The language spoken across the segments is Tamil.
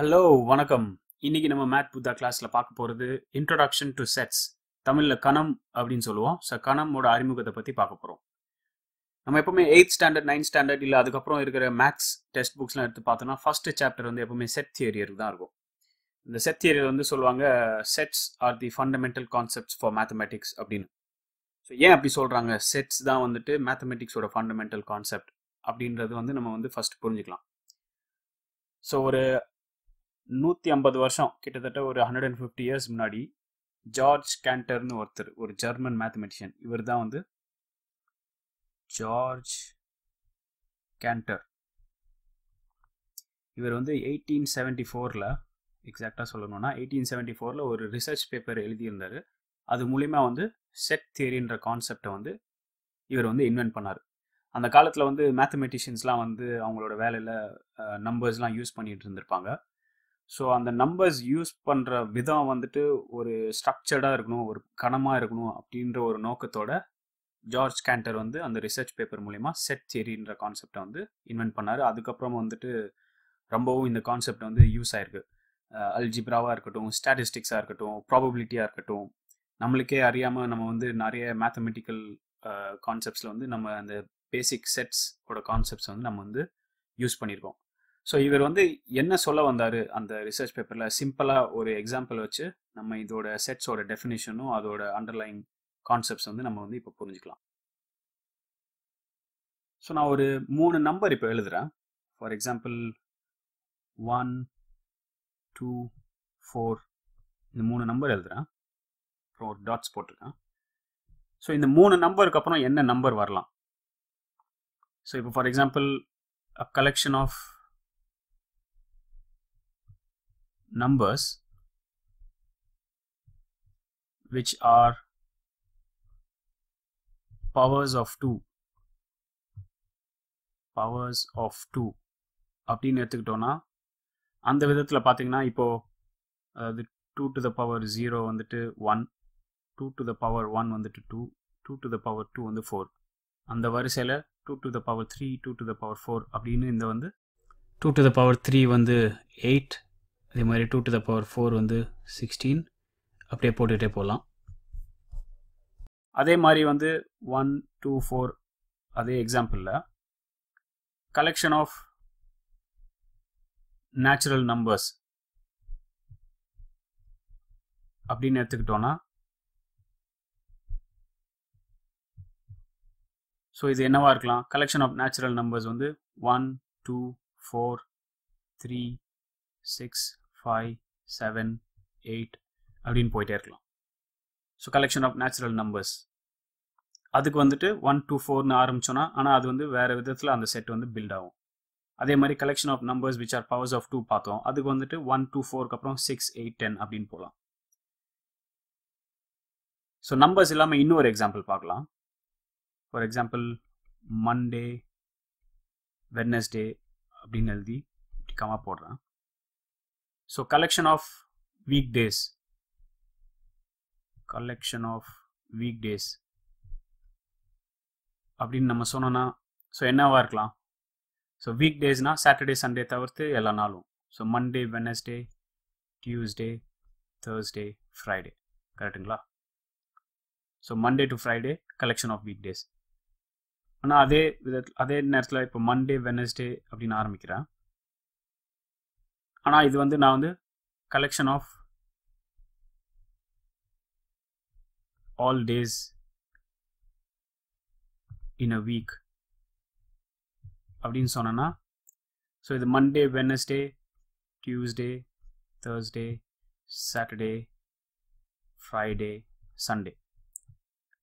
ஹலோ வணக்கம் இன்னைக்கு நம்ம மேத் புத்தா கிளாஸ்ல பார்க்க போகிறது இன்ட்ரோடக்ஷன் டு செட்ஸ் தமிழில் கணம் அப்படின்னு சொல்லுவோம் ஸோ கணமோட அறிமுகத்தை பற்றி பார்க்க போகிறோம் நம்ம எப்பவுமே எயித் ஸ்டாண்டர்ட் நைன்த் ஸ்டாண்டர்ட் இல்லை அதுக்கப்புறம் இருக்கிற மேக்ஸ் டெஸ்ட் புக்ஸ்லாம் எடுத்து பார்த்தோம்னா ஃபர்ஸ்ட் சாப்டர் வந்து எப்பவுமே செட் தியரியர் தான் இருக்கும் இந்த செட் தியரி வந்து சொல்லுவாங்க sets are the fundamental concepts for mathematics அப்படின்னு ஸோ ஏன் அப்படி சொல்கிறாங்க செட்ஸ் தான் வந்துட்டு மேத்தமெட்டிக்ஸோட ஃபண்டமெண்டல் கான்செப்ட் அப்படின்றது வந்து நம்ம வந்து ஃபஸ்ட் புரிஞ்சுக்கலாம் ஸோ ஒரு நூற்றி ஐம்பது வருஷம் கிட்டத்தட்ட ஒரு ஹண்ட்ரட் அண்ட் ஃபிஃப்டி இயர்ஸ் முன்னாடி ஜார்ஜ் கேண்டர்னு ஒருத்தர் ஒரு ஜெர்மன் மேத்தமெட்டிஷியன் இவர் தான் வந்து ஜார்ஜ் கேண்டர் இவர் வந்து எயிட்டீன் செவன்டி ஃபோரில் எக்ஸாக்டாக சொல்லணும்னா எயிட்டீன் செவன்டி ஃபோரில் ஒரு ரிசர்ச் பேப்பர் எழுதியிருந்தார் அது மூலிமா வந்து செட் தியரின்ற கான்செப்டை வந்து இவர் வந்து இன்வென்ட் பண்ணார் அந்த காலத்தில் வந்து மேத்தமெட்டிஷியன்ஸ்லாம் வந்து அவங்களோட வேலையில் நம்பர்ஸ்லாம் யூஸ் பண்ணிகிட்டு இருந்திருப்பாங்க ஸோ அந்த நம்பர்ஸ் யூஸ் பண்ணுற விதம் வந்துட்டு ஒரு ஸ்ட்ரக்சர்டாக இருக்கணும் ஒரு கனமாக இருக்கணும் அப்படின்ற ஒரு நோக்கத்தோட ஜார்ஜ் கேண்டர் வந்து அந்த ரிசர்ச் பேப்பர் மூலிமா செட் தியரின்ற கான்செப்டை வந்து இன்வென்ட் பண்ணார் அதுக்கப்புறம் வந்துட்டு ரொம்பவும் இந்த கான்செப்ட் வந்து யூஸ் ஆயிருக்கு அல்ஜிப்ராவாக இருக்கட்டும் ஸ்டாட்டிஸ்டிக்ஸாக இருக்கட்டும் ப்ராபபிலிட்டியாக இருக்கட்டும் நம்மளுக்கே அறியாமல் நம்ம வந்து நிறைய மேத்தமெட்டிக்கல் கான்செப்ட்ஸில் வந்து நம்ம அந்த பேசிக் செட்ஸோட கான்செப்ட்ஸ் வந்து நம்ம வந்து யூஸ் பண்ணியிருக்கோம் ஸோ இவர் வந்து என்ன சொல்ல வந்தார் அந்த ரிசர்ச் பேப்பரில் சிம்பிளாக ஒரு எக்ஸாம்பிள் வச்சு நம்ம இதோட செட்ஸோட டெஃபினேஷனும் அதோட அண்டர்லைங் கான்செப்ட்ஸ் வந்து நம்ம வந்து இப்போ புரிஞ்சுக்கலாம் ஸோ நான் ஒரு மூணு நம்பர் இப்போ எழுதுகிறேன் for example one two four இந்த மூணு நம்பர் எழுதுகிறேன் அப்புறம் ஒரு டாட்ஸ் போட்டிருக்கேன் ஸோ இந்த மூணு நம்பருக்கு அப்புறம் என்ன நம்பர் வரலாம் ஸோ இப்போ for example a collection of numbers which are powers of 2 powers of 2 அப்படின்னு எடுத்துக்கிட்டோன்னா அந்த விதத்தில் பார்த்தீங்கன்னா இப்போது அதாவது two to the power zero வந்துட்டு one two to the power one வந்துட்டு two two to the power two வந்து ஃபோர் அந்த வரிசையில் two to the power three two to the power four அப்படின்னு இந்த வந்து two to the power three வந்து எயிட் அதே மாதிரி two to the power four வந்து சிக்ஸ்டீன் அப்படியே போட்டுகிட்டே போகலாம் அதே மாதிரி வந்து ஒன் டூ ஃபோர் அதே எக்ஸாம்பிளில் கலெக்ஷன் ஆஃப் நேச்சுரல் நம்பர்ஸ் அப்படின்னு எடுத்துக்கிட்டோன்னா ஸோ இது என்னவாக இருக்கலாம் கலெக்ஷன் ஆஃப் நேச்சுரல் நம்பர்ஸ் வந்து one two four three six five seven eight அப்படின்னு போயிட்டே இருக்கலாம் so collection of natural numbers அதுக்கு வந்துட்டு ஒன் டூ ஃபோர்னு ஆரம்பிச்சோன்னா ஆனால் அது வந்து வேறு விதத்தில் அந்த செட் வந்து பில்ட் ஆகும் அதே மாதிரி collection of numbers which are powers of two பார்த்தோம் அதுக்கு வந்துட்டு ஒன் டூ ஃபோருக்கு அப்புறம் சிக்ஸ் எயிட் டென் அப்படின்னு போகலாம் ஸோ நம்பர்ஸ் இல்லாமல் இன்னொரு எக்ஸாம்பிள் பார்க்கலாம் ஃபார் எக்ஸாம்பிள் மண்டே வெட்னஸ்டே அப்படின்னு எழுதி இப்படி கமா போடுறேன் So collection of weekdays, collection of weekdays அப்படின்னு நம்ம சொன்னோன்னா ஸோ என்னவாக இருக்கலாம் ஸோ வீக் டேஸ்னால் சாட்டர்டே சண்டே தவிர்த்து எல்லா நாளும் so Monday Wednesday Tuesday Thursday Friday கரெக்டுங்களா so Monday to Friday collection of week days ஆனால் அதே வித அதே நேரத்தில் இப்போ மண்டே வெனஸ்டே அப்படின்னு ஆரம்பிக்கிறேன் ஆனால் இது வந்து நான் வந்து collection of all days in a week அப்படின்னு சொன்னேன்னா ஸோ இது Monday Wednesday Tuesday Thursday Saturday Friday Sunday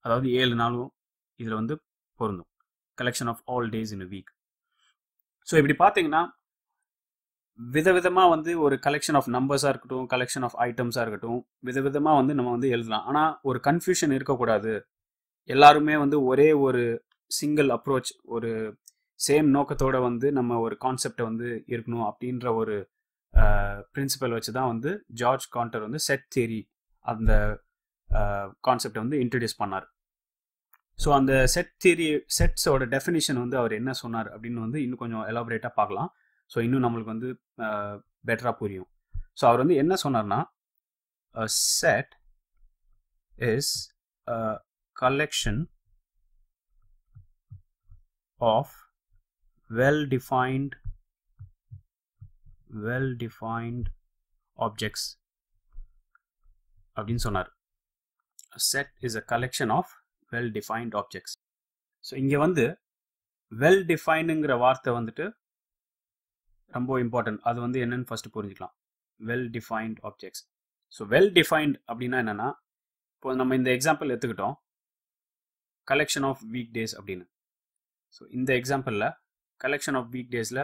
அதாவது ஏழு நாளும் இதில் வந்து பொருந்தும் collection of all days in a week so இப்படி பார்த்தீங்கன்னா விதவிதமாக வந்து ஒரு கலெக்ஷன் ஆஃப் நம்பர்ஸாக இருக்கட்டும் கலெக்ஷன் ஆஃப் ஐட்டம்ஸாக இருக்கட்டும் விதவிதமாக வந்து நம்ம வந்து எழுதலாம் ஆனால் ஒரு கன்ஃபியூஷன் இருக்கக்கூடாது எல்லாருமே வந்து ஒரே ஒரு சிங்கிள் அப்ரோச் ஒரு சேம் நோக்கத்தோட வந்து நம்ம ஒரு கான்செப்டை வந்து இருக்கணும் அப்படின்ற ஒரு பிரின்சிபல் வச்சு தான் வந்து ஜார்ஜ் கான்டர் வந்து செட் தியரி அந்த கான்செப்டை வந்து இன்ட்ரடியூஸ் பண்ணார் ஸோ அந்த செட் தியரி செட்ஸோட டெஃபினிஷன் வந்து அவர் என்ன சொன்னார் அப்படின்னு வந்து இன்னும் கொஞ்சம் எலாபரேட்டாக பார்க்கலாம் ஸோ இன்னும் நம்மளுக்கு வந்து பெட்டராக புரியும் ஸோ அவர் வந்து என்ன சொன்னார்னா set is collection of well defined well defined objects அப்படின்னு சொன்னார் set is a collection of well defined objects so இங்கே வந்து வெல் டிஃபைனுங்கிற வார்த்தை வந்துட்டு ரொம்ப இம்பார்ட்டன்ட் அது வந்து என்னன்னு ஃபர்ஸ்ட் புரிஞ்சுக்கலாம் well defined objects so well defined அப்படின்னா என்னென்னா இப்போ நம்ம இந்த எக்ஸாம்பிள் எடுத்துக்கிட்டோம் கலெக்ஷன் ஆஃப் வீக் டேஸ் அப்படின்னு ஸோ இந்த எக்ஸாம்பிளில் கலெக்ஷன் ஆஃப் வீக் டேஸில்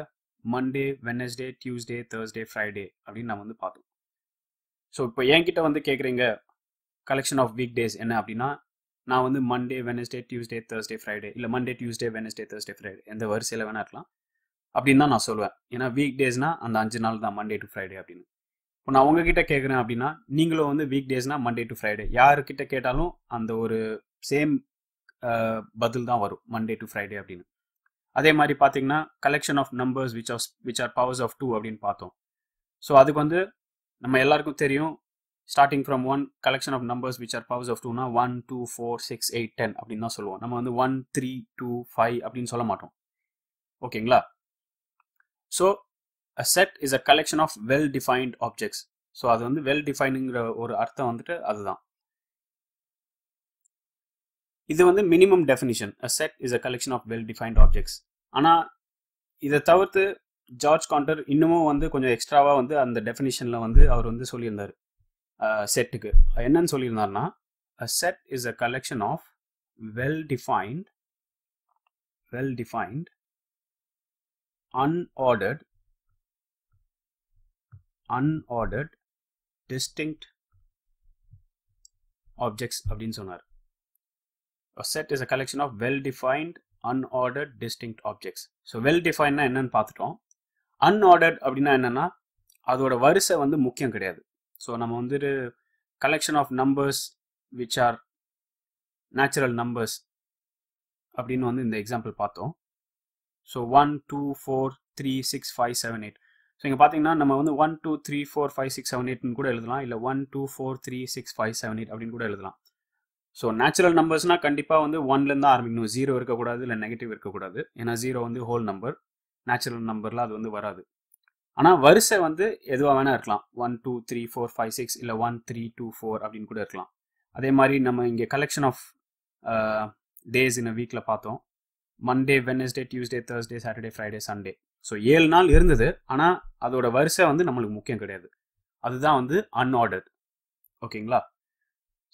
Monday Wednesday Tuesday Thursday Friday அப்படின்னு நம்ம வந்து பார்த்தோம் ஸோ இப்போ என்கிட்ட வந்து கேட்குறீங்க கலெக்ஷன் ஆஃப் வீக் டேஸ் என்ன அப்படின்னா நான் வந்து Monday Wednesday Tuesday Thursday Friday இல்லை Monday Tuesday Wednesday Thursday Friday எந்த வரிசையில் வேணா இருக்கலாம் அப்படின்னு தான் நான் சொல்லுவேன் ஏன்னா வீக் டேஸ்னா அந்த அஞ்சு நாள் தான் மண்டே டு ஃப்ரைடே அப்படின்னு இப்போ நான் உங்ககிட்ட கேட்குறேன் அப்படின்னா நீங்களும் வந்து வீக் டேஸ்னால் மண்டே டு ஃப்ரைடே யாருக்கிட்ட கேட்டாலும் அந்த ஒரு சேம் பதில் தான் வரும் மண்டே டு ஃப்ரைடே அப்படின்னு அதே மாதிரி பார்த்தீங்கன்னா collection of numbers which of which are powers of two அப்படின்னு பார்த்தோம் ஸோ அதுக்கு வந்து நம்ம எல்லாருக்கும் தெரியும் starting from one collection of numbers which are powers of டூனா one two four six eight ten அப்படின்னு தான் சொல்லுவோம் நம்ம வந்து ஒன் த்ரீ டூ ஃபைவ் அப்படின்னு சொல்ல மாட்டோம் ஓகேங்களா so a set is a collection of well defined objects so அது வந்து வெல் டிஃபைனுங்கிற ஒரு அர்த்தம் வந்துட்டு அதுதான் இது வந்து minimum definition a set is a collection of well defined objects ஆனால் இதை தவிர்த்து ஜார்ஜ் கவுண்டர் இன்னமும் வந்து கொஞ்சம் எக்ஸ்ட்ராவாக வந்து அந்த டெஃபினிஷனில் வந்து அவர் வந்து சொல்லியிருந்தார் செட்டுக்கு என்னன்னு சொல்லியிருந்தாருன்னா a set is a collection of well defined well defined unordered unordered distinct objects அப்படின்னு சொன்னார் a set is a collection of well defined unordered distinct objects so well defined என்னன்னு பார்த்துட்டோம் unordered அப்படின்னா என்னன்னா அதோட வரிசை வந்து முக்கியம் கிடையாது ஸோ நம்ம வந்துட்டு collection of numbers which are natural numbers அப்படின்னு வந்து இந்த எக்ஸாம்பிள் பார்த்தோம் so one two four three six five seven eight so இங்கே பார்த்தீங்கன்னா நம்ம வந்து one two three four five six seven எயிட்னு கூட எழுதலாம் இல்லை one two four three six five seven eight அப்படின்னு கூட எழுதலாம் ஸோ நேச்சுரல் நம்பர்ஸ்னால் கண்டிப்பாக வந்து ஒன்லேருந்து ஆரம்பிக்கணும் ஜீரோ இருக்கக்கூடாது இல்லை நெகட்டிவ் இருக்கக்கூடாது ஏன்னா ஜீரோ வந்து ஹோல் நம்பர் நேச்சுரல் நம்பரில் அது வந்து வராது ஆனால் வரிசை வந்து எதுவாக வேணால் இருக்கலாம் one two three four five six இல்லை ஒன் த்ரீ டூ ஃபோர் அப்படின்னு கூட இருக்கலாம் அதே மாதிரி நம்ம இங்கே கலெக்ஷன் ஆஃப் டேஸ் இன் வீக்கில் பார்த்தோம் Monday Wednesday Tuesday Thursday Saturday Friday Sunday so ஏழு நாள் இருந்தது ஆனால் அதோட வரிசை வந்து நம்மளுக்கு முக்கியம் கிடையாது அதுதான் வந்து அன்ஆர்டர்ட் ஓகேங்களா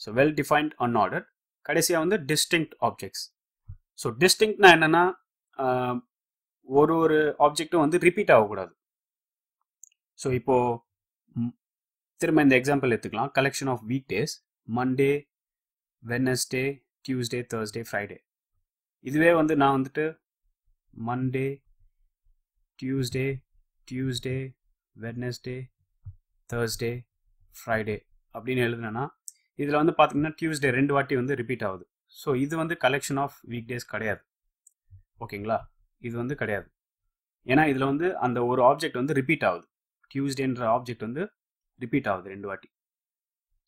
ஸோ வெல் டிஃபைன்ட் அன்ஆர்டர்ட் கடைசியாக வந்து டிஸ்டிங்க்ட் ஆப்ஜெக்ட்ஸ் ஸோ டிஸ்டிங்னா என்னென்னா ஒரு ஒரு ஆப்ஜெக்டும் வந்து ரிப்பீட் ஆகக்கூடாது ஸோ இப்போது திரும்ப இந்த எக்ஸாம்பிள் எடுத்துக்கலாம் collection of week days Monday Wednesday Tuesday Thursday Friday இதுவே வந்து நான் வந்துட்டு Monday Tuesday Tuesday Wednesday Thursday Friday அப்படின்னு எழுதுனேன்னா இதில் வந்து பார்த்தீங்கன்னா டியூஸ்டே ரெண்டு வாட்டி வந்து ரிப்பீட் ஆகுது ஸோ இது வந்து கலெக்ஷன் ஆஃப் வீக் டேஸ் கிடையாது ஓகேங்களா இது வந்து கிடையாது ஏன்னா இதில் வந்து அந்த ஒரு ஆப்ஜெக்ட் வந்து ரிப்பீட் ஆகுது டியூஸ்டேன்ற ஆப்ஜெக்ட் வந்து ரிப்பீட் ஆகுது ரெண்டு வாட்டி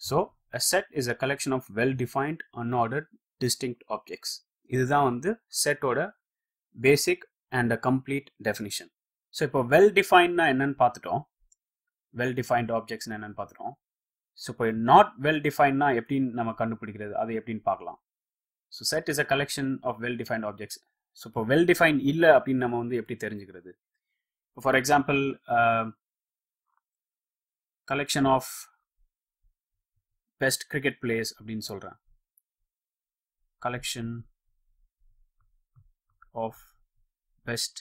so a set is a collection of well defined unordered distinct objects இதுதான் வந்து செட்டோட basic and a complete definition so இப்போ வெல் டிஃபைன்னா என்னன்னு பார்த்துட்டோம் வெல் டிஃபைன்ட் ஆப்ஜெக்ட்ஸ் என்னன்னு பார்த்துட்டோம் ஸோ இப்போ நாட் வெல் டிஃபைன்னா எப்படின்னு நம்ம கண்டுபிடிக்கிறது அதை எப்படின்னு பார்க்கலாம் so set is a collection of well defined objects so இப்போ வெல் டிஃபைன் இல்லை அப்படின்னு நம்ம வந்து எப்படி தெரிஞ்சுக்கிறது for example collection of best cricket players அப்படின்னு சொல்கிறேன் collection of best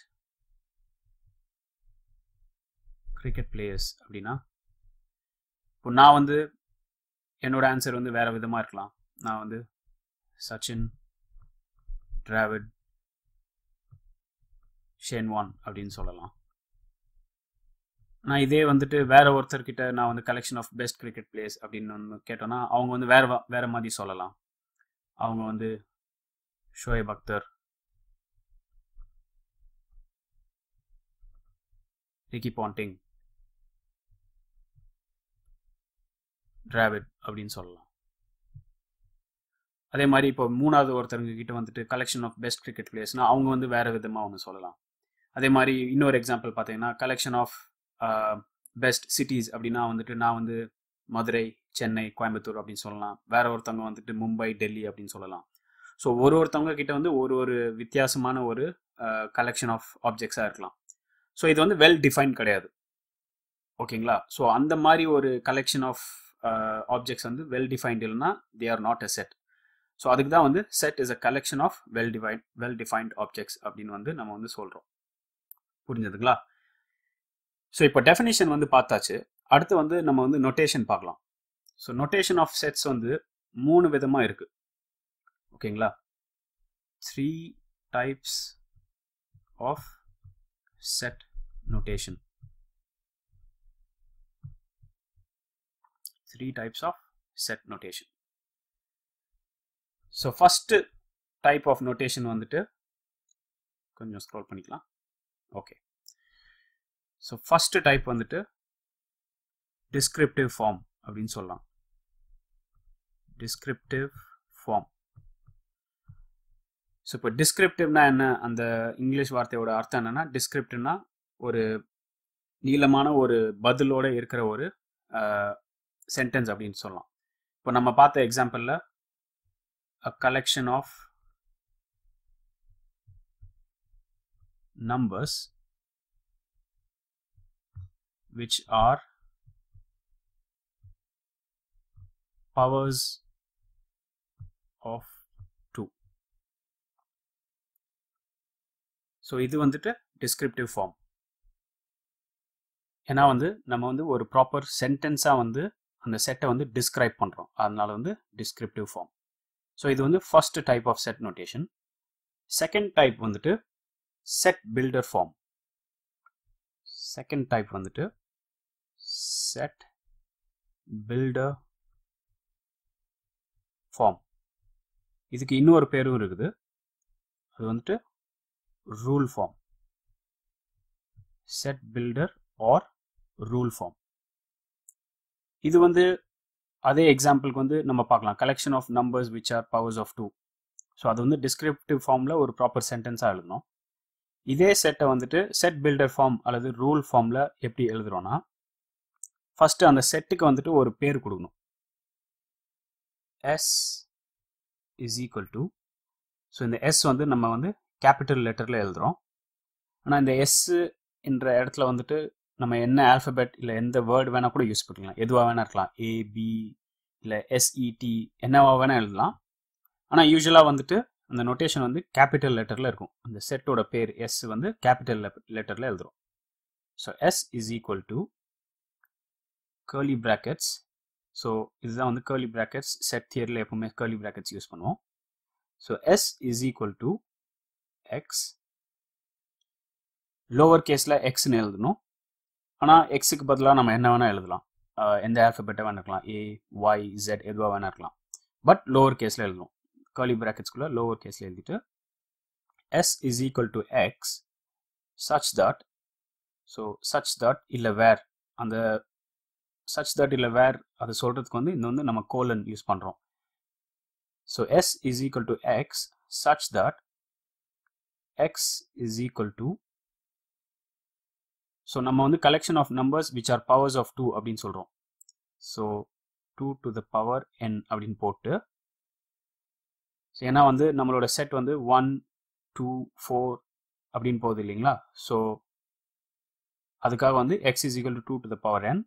cricket players அப்படின்னா இப்போ நான் வந்து என்னோட ஆன்சர் வந்து வேறு விதமாக இருக்கலாம் நான் வந்து சச்சின் டிராவிட் ஷேன்வான் அப்படின்னு சொல்லலாம் நான் இதே வந்துட்டு வேற ஒருத்தர்கிட்ட நான் வந்து collection of best cricket players அப்படின்னு ஒன்று கேட்டோன்னா அவங்க வந்து வேற வேற மாதிரி சொல்லலாம் அவங்க வந்து ஷோயப் அக்தர் ரிக்கி பாண்டிங் டிராவிட் அப்படின்னு சொல்லலாம் அதே மாதிரி இப்போ மூணாவது ஒருத்தருங்க கிட்ட வந்துட்டு கலெக்ஷன் ஆஃப் பெஸ்ட் கிரிக்கெட் பிளேயர்ஸ்னால் அவங்க வந்து வேறு விதமாக ஒன்று சொல்லலாம் அதே மாதிரி இன்னொரு எக்ஸாம்பிள் பார்த்தீங்கன்னா கலெக்ஷன் ஆஃப் பெஸ்ட் சிட்டிஸ் அப்படின்னா வந்துட்டு நான் வந்து மதுரை சென்னை கோயம்புத்தூர் அப்படின்னு சொல்லலாம் வேற ஒருத்தவங்க வந்துட்டு மும்பை டெல்லி அப்படின்னு சொல்லலாம் ஸோ ஒரு ஒருத்தவங்க கிட்ட வந்து ஒரு ஒரு வித்தியாசமான ஒரு கலெக்ஷன் ஆஃப் ஆப்ஜெக்ட்ஸாக இருக்கலாம் ஸோ இது வந்து வெல் டிஃபைன் கிடையாது ஓகேங்களா ஸோ அந்த மாதிரி ஒரு கலெக்ஷன் ஆஃப் ஆப்ஜெக்ட்ஸ் வந்து வெல் டிஃபைன்ட் இல்லைன்னா they are not a set so அதுக்கு தான் வந்து set is a collection of well divide well defined objects அப்படின்னு வந்து நம்ம வந்து சொல்கிறோம் புரிஞ்சதுங்களா ஸோ இப்போ டெஃபினேஷன் வந்து பார்த்தாச்சு அடுத்து வந்து நம்ம வந்து நொட்டேஷன் பார்க்கலாம் ஸோ நொட்டேஷன் ஆஃப் செட்ஸ் வந்து மூணு விதமாக இருக்குது ஓகேங்களா three types of set notation three types of set notation so first type of notation Can you scroll panikalam okay so first type vandu descriptive form I அப்படின்னு சொல்லலாம் Descriptive form. ஸோ இப்போ டிஸ்கிரிப்டிவ்னா என்ன அந்த இங்கிலீஷ் வார்த்தையோட அர்த்தம் என்னென்னா டிஸ்கிரிப்டிவ்னா ஒரு நீளமான ஒரு பதிலோடு இருக்கிற ஒரு சென்டென்ஸ் அப்படின்னு சொல்லலாம் இப்போ நம்ம பார்த்த எக்ஸாம்பிளில் a collection of numbers which are powers so இது வந்துட்டு டிஸ்கிரிப்டிவ் ஃபார்ம் ஏன்னா வந்து நம்ம வந்து ஒரு ப்ராப்பர் சென்டென்ஸாக வந்து அந்த செட்டை வந்து டிஸ்கிரைப் பண்ணுறோம் அதனால வந்து டிஸ்கிரிப்டிவ் ஃபார்ம் ஸோ இது வந்து first type of set notation second type வந்துட்டு set builder form second type வந்துட்டு செட் பில்டர் ஃபார்ம் இதுக்கு இன்னொரு பேரும் இருக்குது அது வந்துட்டு rule form set builder or rule form இது வந்து அதே எக்ஸாம்பிளுக்கு வந்து நம்ம பார்க்கலாம் collection of numbers which are powers of two so அது வந்து டிஸ்கிரிப்டிவ் ஃபார்மில் ஒரு ப்ராப்பர் சென்டென்ஸாக எழுதணும் இதே செட்டை வந்துட்டு செட் பில்டர் ஃபார்ம் அல்லது ரூல் ஃபார்மில் எப்படி எழுதுகிறோன்னா ஃபஸ்ட்டு அந்த செட்டுக்கு வந்துட்டு ஒரு பேர் கொடுக்கணும் S is equal to so இந்த எஸ் வந்து நம்ம வந்து கேபிட்டல் லெட்டரில் எழுதுகிறோம் ஆனால் இந்த எஸ்ஸு என்ற இடத்துல வந்துட்டு நம்ம என்ன ஆல்ஃபபெட் இல்லை எந்த வேர்டு வேணால் கூட யூஸ் பண்ணிக்கலாம் எதுவாக வேணால் இருக்கலாம் ஏபி இல்லை எஸ்இடி e, என்னவா வேணால் எழுதலாம் ஆனால் யூஸ்வலாக வந்துட்டு அந்த நொட்டேஷன் வந்து கேபிட்டல் லெட்டரில் இருக்கும் அந்த செட்டோட பேர் எஸ் வந்து கேபிட்டல் லெட்டரில் எழுதுகிறோம் so S is equal to curly brackets so இதுதான் வந்து கேர்லி ப்ராக்கெட்ஸ் செட் தியரில் எப்பவுமே கேர்லி ப்ராக்கெட்ஸ் யூஸ் பண்ணுவோம் so S is equal to x lower கேஸில் எக்ஸ்னு எழுதணும் ஆனால் எக்ஸுக்கு பதிலாக நம்ம என்ன வேணால் எழுதலாம் எந்த ஆல்ஃபபெட்டை வேணா இருக்கலாம் ஏ ஒய் ஜெட் எதுவாக வேணா இருக்கலாம் பட் லோவர் கேஸில் எழுதணும் கர்லி ப்ராக்கெட்ஸ்குள்ளே லோவர் கேஸில் எழுதிட்டு S is equal to x such that so such that இல்லை வேர் அந்த சச் தட் இல்லை வேர் அதை சொல்கிறதுக்கு வந்து இந்த வந்து நம்ம கோலன் யூஸ் பண்ணுறோம் so S is equal to x such that x is equal to so நம்ம வந்து collection of numbers which are powers of two அப்படின்னு சொல்கிறோம் so two to the power n அப்படின்னு போட்டு ஸோ என்ன வந்து நம்மளோட செட் வந்து ஒன் டூ ஃபோர் அப்படின்னு போகுது இல்லைங்களா ஸோ அதுக்காக வந்து X is equal 2 two to the power N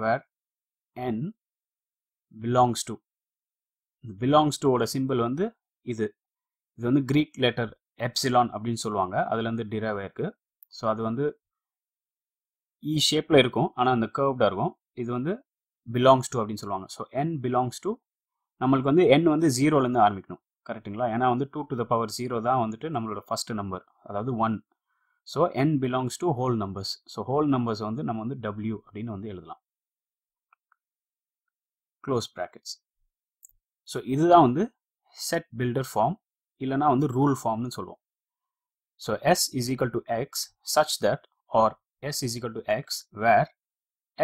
where N belongs belongs belongs ஓட சிம்பிள் வந்து இது இது வந்து க்ரீக் லெட்டர் எப்சிலான் அப்படின்னு சொல்லுவாங்க அதுலேருந்து டிரைவ் ஆயிருக்கு ஸோ அது வந்து இ e ஷேப்பில் இருக்கும் ஆனால் அந்த கேர்வ்டாக இருக்கும் இது வந்து பிலாங்ஸ் டு அப்படின்னு சொல்லுவாங்க ஸோ என் பிலாங்ஸ் டு நம்மளுக்கு வந்து என் வந்து ஜீரோலேருந்து ஆரம்பிக்கணும் கரெக்டுங்களா ஏன்னா வந்து two to the power zero தான் வந்துட்டு நம்மளோட ஃபர்ஸ்ட் நம்பர் அதாவது one so n belongs to whole numbers so whole numbers வந்து நம்ம வந்து டபிள்யூ அப்படின்னு வந்து எழுதலாம் க்ளோஸ் ப்ராக்கெட்ஸ் ஸோ இதுதான் வந்து செட் பில்டர் ஃபார்ம் இல்லைனா வந்து ரூல் ஃபார்ம்னு சொல்லுவோம் so S is equal to x such that or S is equal to x where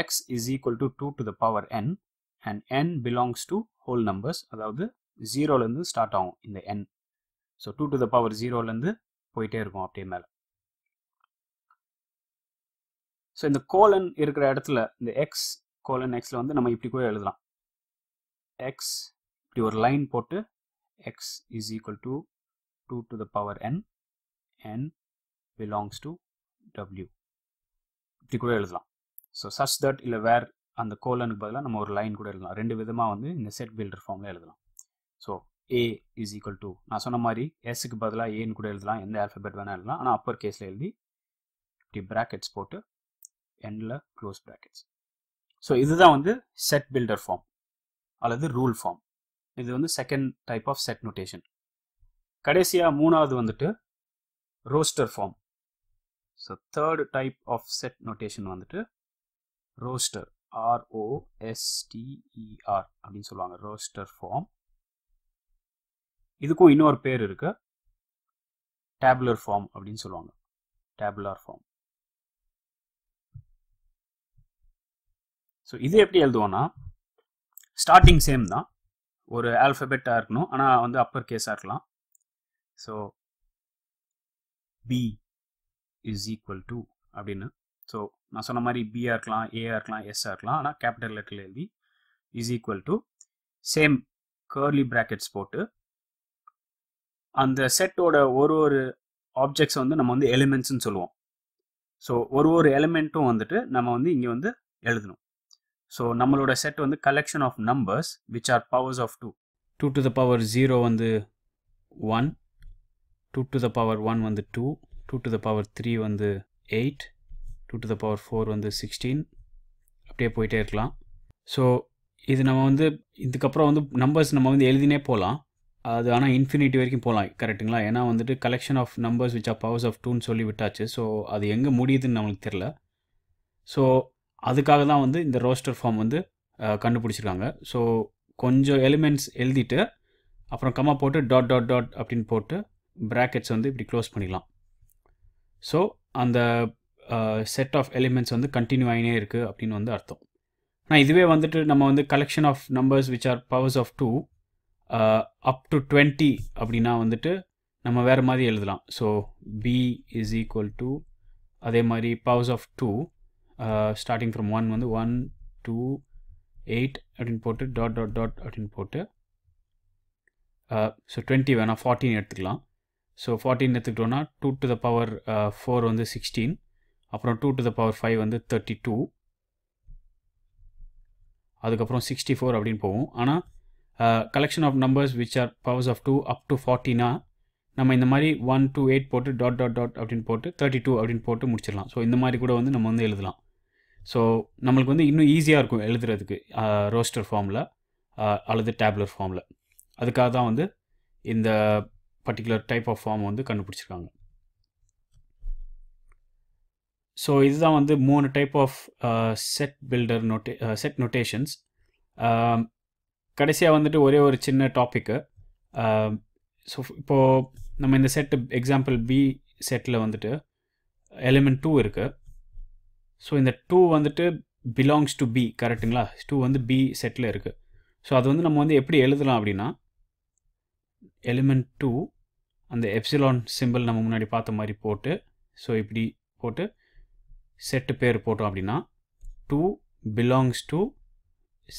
x is equal to two to the power n and n belongs to whole numbers அதாவது ஜீரோலேருந்து ஸ்டார்ட் ஆகும் இந்த n so two to the power ஜீரோலேருந்து போயிட்டே இருக்கும் அப்படியே மேலே ஸோ இந்த கோலன் இருக்கிற இடத்துல இந்த எக்ஸ் கோலன் எக்ஸில் வந்து நம்ம இப்படி கூட எழுதலாம் எக்ஸ் இப்படி ஒரு லைன் போட்டு x is equal to 2 to the power n n belongs to w இப்படி கூட எழுதலாம் ஸோ சச் தட் இல்லை வேர் அந்த கோலனுக்கு பதிலாக நம்ம ஒரு லைன் கூட எழுதலாம் ரெண்டு விதமாக வந்து இந்த செட் பில்டர் ஃபார்மில் எழுதலாம் so A is equal to நான் சொன்ன மாதிரி எஸ்க்கு பதிலாக ஏன்னு கூட எழுதலாம் எந்த ஆல்ஃபபெட் வேணால் எழுதலாம் ஆனால் அப்பர் கேஸில் எழுதி இப்படி ப்ராக்கெட்ஸ் போட்டு எண்டில் க்ளோஸ் ப்ராக்கெட்ஸ் ஸோ இதுதான் வந்து செட் பில்டர் ஃபார்ம் அல்லது ரூல் ஃபார்ம் இது வந்து second type of set notation கடைசியாக மூணாவது வந்துட்டு roster form so third type of set notation வந்துட்டு ரோஸ்டர் ஆர்ஓஎஸ்டிஇஆர் e அப்படின்னு சொல்லுவாங்க ரோஸ்டர் ஃபார்ம் இதுக்கும் இன்னொரு பேர் இருக்கு டேபுலர் ஃபார்ம் அப்படின்னு சொல்லுவாங்க டேபுலர் ஃபார்ம் ஸோ இது எப்படி எழுதுவோன்னா ஸ்டார்டிங் சேம் தான் ஒரு ஆல்ஃபபெட்டாக இருக்கணும் ஆனால் வந்து அப்பர் கேஸாக இருக்கலாம் so B is equal to அப்படின்னு ஸோ நான் சொன்ன மாதிரி பியாக இருக்கலாம் ஏஆ இருக்கலாம் எஸ்ஆ இருக்கலாம் ஆனால் கேபிட்டல் லெட்டரில் எழுதி is equal to same curly brackets போட்டு அந்த செட்டோட ஒரு ஒரு ஆப்ஜெக்ட்ஸ் வந்து நம்ம வந்து எலிமெண்ட்ஸ்னு சொல்லுவோம் ஸோ ஒரு ஒரு எலிமெண்ட்டும் வந்துட்டு நம்ம வந்து இங்கே வந்து எழுதணும் ஸோ நம்மளோட செட் வந்து collection of numbers which are powers of two two to the power zero வந்து one two to the power one வந்து two two to the power three வந்து eight two to the power four வந்து சிக்ஸ்டீன் அப்படியே போயிட்டே இருக்கலாம் ஸோ இது நம்ம வந்து இதுக்கப்புறம் வந்து நம்பர்ஸ் நம்ம வந்து எழுதினே போகலாம் அது ஆனால் இன்ஃபினிட்டி வரைக்கும் போகலாம் கரெக்டுங்களா ஏன்னா வந்துட்டு collection of numbers which are powers of டூன்னு சொல்லி விட்டாச்சு ஸோ அது எங்கே முடியுதுன்னு நம்மளுக்கு தெரில ஸோ அதுக்காக தான் வந்து இந்த ரோஸ்டர் ஃபார்ம் வந்து கண்டுபிடிச்சிருக்காங்க ஸோ கொஞ்சம் எலிமெண்ட்ஸ் எழுதிட்டு அப்புறம் கம்மா போட்டு டாட் டாட் டாட் அப்படின்னு போட்டு ப்ராக்கெட்ஸ் வந்து இப்படி க்ளோஸ் பண்ணிடலாம் ஸோ அந்த செட் ஆஃப் எலிமெண்ட்ஸ் வந்து கண்டினியூ ஆகினே இருக்குது அப்படின்னு வந்து அர்த்தம் ஆனால் இதுவே வந்துட்டு நம்ம வந்து collection of numbers which are powers of two up to twenty அப்படின்னா வந்துட்டு நம்ம வேறு மாதிரி எழுதலாம் so B is equal to அதே மாதிரி powers of two starting from one வந்து ஒன் டூ எயிட் அப்படின்னு போட்டு டாட் டாட் டாட் அப்படின்னு போட்டு ஸோ டுவெண்ட்டி வேணால் ஃபார்ட்டின் எடுத்துக்கலாம் ஸோ ஃபார்ட்டின் எடுத்துக்கிட்டோன்னா two to the power four வந்து சிக்ஸ்டீன் அப்புறம் two to the power five வந்து தேர்ட்டி டூ அதுக்கப்புறம் சிக்ஸ்டி ஃபோர் அப்படின்னு போவோம் ஆனால் collection of numbers which are powers of two up to ஃபார்ட்டினா நம்ம இந்த மாதிரி ஒன் டூ எயிட் போட்டு டாட் டாட் டாட் அப்படின்னு போட்டு தேர்ட்டி டூ அப்படின்னு போட்டு முடிச்சிடலாம் ஸோ இந்த மாதிரி கூட வந்து நம்ம வந்து எழுதலாம் ஸோ நம்மளுக்கு வந்து இன்னும் ஈஸியாக இருக்கும் எழுதுறதுக்கு ரோஸ்டர் ஃபார்மில் அல்லது டேப்லர் ஃபார்மில் அதுக்காக தான் வந்து இந்த பர்டிகுலர் டைப் ஆஃப் ஃபார்ம் வந்து கண்டுபிடிச்சிருக்காங்க ஸோ இதுதான் வந்து மூணு டைப் ஆஃப் செட் பில்டர் நோட்டே செட் நொட்டேஷன்ஸ் கடைசியாக வந்துட்டு ஒரே ஒரு சின்ன டாப்பிக்கு ஸோ இப்போது நம்ம இந்த செட்டு எக்ஸாம்பிள் பி செட்டில் வந்துட்டு எலிமெண்ட் டூ இருக்குது ஸோ இந்த டூ வந்துட்டு பிலாங்ஸ் டு பி கரெக்டுங்களா டூ வந்து பி செட்டில் இருக்குது ஸோ அது வந்து நம்ம வந்து எப்படி எழுதலாம் அப்படின்னா எலிமெண்ட் டூ அந்த எப்சிலான் சிம்பிள் நம்ம முன்னாடி பார்த்த மாதிரி போட்டு ஸோ இப்படி போட்டு செட்டு பேர் போட்டோம் அப்படின்னா two belongs to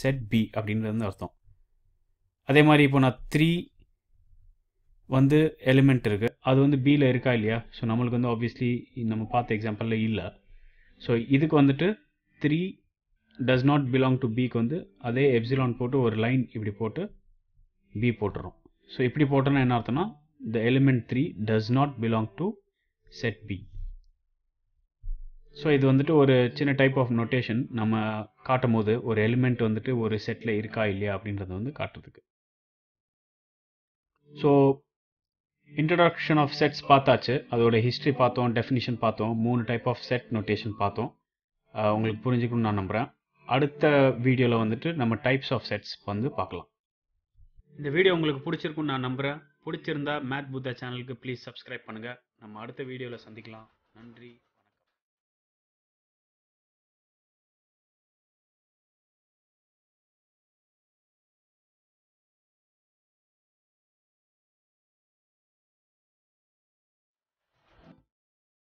set B அப்படின்றது வந்து அர்த்தம் அதே மாதிரி இப்போ நான் த்ரீ வந்து எலிமெண்ட் இருக்குது அது வந்து பியில் இருக்கா இல்லையா ஸோ நம்மளுக்கு வந்து ஆப்வியஸ்லி நம்ம பார்த்த எக்ஸாம்பிளில் இல்லை ஸோ இதுக்கு வந்துட்டு three does not belong to பிக்கு வந்து அதே எப்சிலான் போட்டு ஒரு லைன் இப்படி போட்டு பி போட்டுரும் ஸோ இப்படி போட்டோன்னா என்ன அர்த்தம்னா the element three does not belong to set B so இது வந்துட்டு ஒரு சின்ன டைப் ஆஃப் நொட்டேஷன் நம்ம காட்டும் போது ஒரு எலிமெண்ட் வந்துட்டு ஒரு செட்டில் இருக்கா இல்லையா அப்படின்றத வந்து காட்டுறதுக்கு ஸோ இன்ட்ரடக்ஷன் ஆஃப் செட்ஸ் பார்த்தாச்சு அதோட ஹிஸ்ட்ரி பார்த்தோம் டெஃபினிஷன் பார்த்தோம் மூணு டைப் ஆஃப் செட் நோட்டேஷன் பார்த்தோம் உங்களுக்கு புரிஞ்சுக்கணும்னு நான் நம்புகிறேன் அடுத்த வீடியோவில் வந்துட்டு நம்ம டைப்ஸ் ஆஃப் செட்ஸ் வந்து பார்க்கலாம் இந்த வீடியோ உங்களுக்கு பிடிச்சிருக்குன்னு நான் நம்புகிறேன் பிடிச்சிருந்தா மேத் புத்தா சேனலுக்கு ப்ளீஸ் சப்ஸ்கிரைப் பண்ணுங்கள் நம்ம அடுத்த வீடியோவில் சந்திக்கலாம் நன்றி